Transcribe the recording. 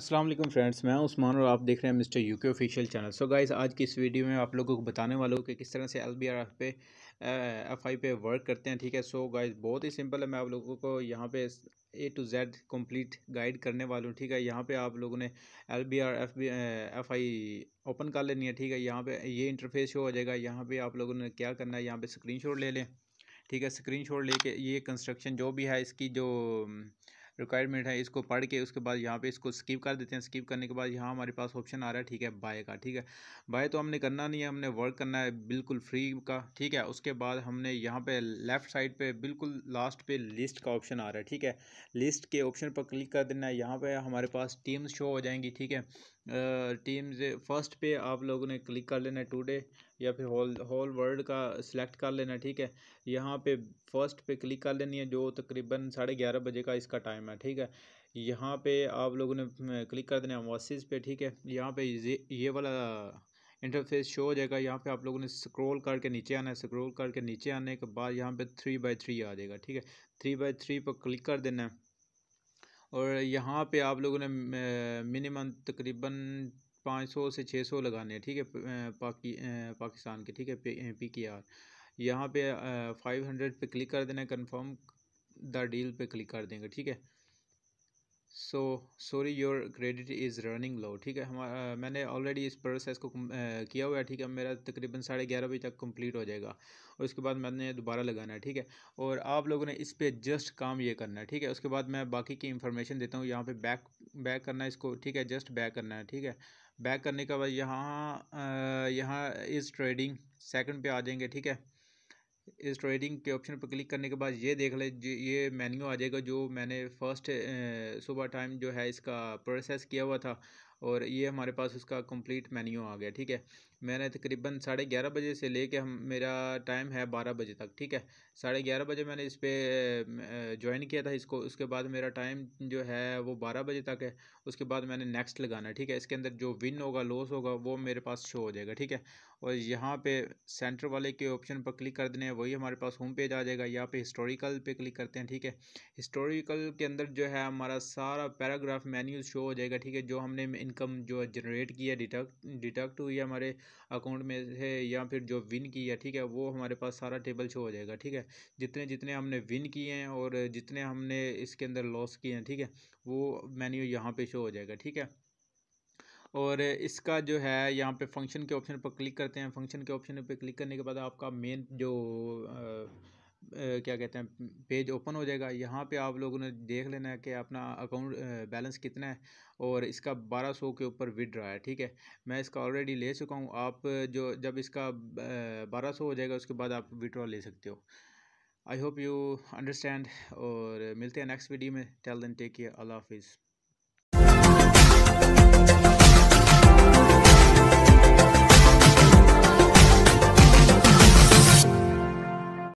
अस्सलाम वालेकुम फ्रेंड्स मैं उस्मान और आप देख रहे हैं mister UK official channel so guys आज की इस वीडियो में आप लोगों को बताने वाला हूँ कि किस तरह से एल बी आर एफ पे एफ आई पे वर्क करते हैं ठीक है सो so गाइस बहुत ही सिंपल है मैं आप लोगों को यहाँ पे A to Z complete guide करने वाला हूँ ठीक है यहाँ पे आप लोगों ने L B R F B F I open कर लेनी है ठीक है यहाँ पे ये इंटरफेस शो हो जाएगा यहाँ पे आप लोगों ने क्या करना है यहाँ पे स्क्रीन ले लें ठीक है स्क्रीन लेके ये कंस्ट्रक्शन जो भी है इसकी जो रिक्वायरमेंट है इसको पढ़ के उसके बाद यहाँ पे इसको स्किप कर देते हैं स्किप करने के बाद यहाँ हमारे पास ऑप्शन आ रहा है ठीक है बाय का ठीक है बाय तो हमने करना नहीं है हमने वर्क करना है बिल्कुल फ्री का ठीक है उसके बाद हमने यहाँ पे लेफ़्ट साइड पे बिल्कुल लास्ट पे लिस्ट का ऑप्शन आ रहा है ठीक है लिस्ट के ऑप्शन पर क्लिक कर देना है यहाँ पे हमारे पास टीम्स शो हो जाएंगी ठीक है टीम्स फर्स्ट पे आप लोगों ने क्लिक कर लेना है टूडे या फिर होल होल वर्ल्ड का सिलेक्ट कर लेना ठीक है यहाँ पे फर्स्ट पे क्लिक कर लेनी है जो तकरीबन साढ़े ग्यारह बजे का इसका टाइम है ठीक है यहाँ पे आप लोगों ने क्लिक कर देना है वॉसेस पे ठीक है यहाँ पे ये ये वाला इंटरफेस शो हो जाएगा यहाँ पे आप लोगों ने स्क्रॉल करके नीचे आना है स्क्रॉल करके नीचे आने के बाद यहाँ पे थ्री बाई थ्री आ जाएगा ठीक है थ्री बाई थ्री पर क्लिक कर देना है और यहाँ पे आप लोगों ने मिनिमम तकरीबन पाँच सौ से छः सौ लगाने हैं ठीक है पाकि पाकिस्तान के ठीक है पी, पी के आर यहाँ पे फाइव हंड्रेड पे क्लिक कर देना कन्फर्म द डील पे क्लिक कर देंगे ठीक है so sorry your credit is running low ठीक है हमारा मैंने ऑलरेडी इस प्रोसेस को किया हुआ है ठीक है मेरा तकरीबन साढ़े ग्यारह बजे तक कंप्लीट हो जाएगा और उसके बाद मैंने दोबारा लगाना है ठीक है और आप लोगों ने इस पर जस्ट काम ये करना है ठीक है उसके बाद मैं बाकी की इन्फॉर्मेशन देता हूँ यहाँ पर बैक बैक करना है इसको ठीक है जस्ट बैक करना है ठीक है बैक करने के बाद यहाँ यहाँ इस ट्रेडिंग सेकेंड पर आ जाएंगे ठीक है इस ट्रेडिंग के ऑप्शन पर क्लिक करने के बाद ये देख ले ये मेन्यू आ जाएगा जो मैंने फर्स्ट सुबह टाइम जो है इसका प्रोसेस किया हुआ था और ये हमारे पास उसका कंप्लीट मेन्यू आ गया ठीक है मैंने तकरीबन साढ़े ग्यारह बजे से ले कर हम मेरा टाइम है बारह बजे तक ठीक है साढ़े ग्यारह बजे मैंने इस पर ज्वाइन किया था इसको उसके बाद मेरा टाइम जो है वो बारह बजे तक है उसके बाद मैंने नेक्स्ट लगाना है ठीक है इसके अंदर जो विन होगा लॉस होगा वो मेरे पास शो हो जाएगा ठीक है और यहाँ पर सेंटर वाले के ऑप्शन पर क्लिक कर देने वही हमारे पास होम पेज आ जाएगा यहाँ पर हिस्टोरिकल पे क्लिक करते हैं ठीक है हिस्टोरिकल के अंदर जो है हमारा सारा पैराग्राफ मेन्यूज शो हो जाएगा ठीक है जो हमने इनकम जो जनरेट किया डिटक्ट डिटक्ट हुई है हमारे अकाउंट में है या फिर जो विन की है ठीक है वो हमारे पास सारा टेबल शो हो जाएगा ठीक है जितने जितने हमने विन किए हैं और जितने हमने इसके अंदर लॉस किए हैं ठीक है वो मैन्यू यहाँ पे शो हो जाएगा ठीक है और इसका जो है यहाँ पे फंक्शन के ऑप्शन पर क्लिक करते हैं फंक्शन के ऑप्शन पर क्लिक करने के बाद आपका मेन जो आ, क्या कहते हैं पेज ओपन हो जाएगा यहाँ पे आप लोगों ने देख लेना है कि अपना अकाउंट बैलेंस कितना है और इसका बारह सौ के ऊपर विड्रा है ठीक है मैं इसका ऑलरेडी ले चुका हूँ आप जो जब इसका बारह सौ हो जाएगा उसके बाद आप विड्रॉ ले सकते हो आई होप यू अंडरस्टैंड और मिलते हैं नेक्स्ट वीडियो में टेल दिन टेक केयर अल्लाह हाफिज़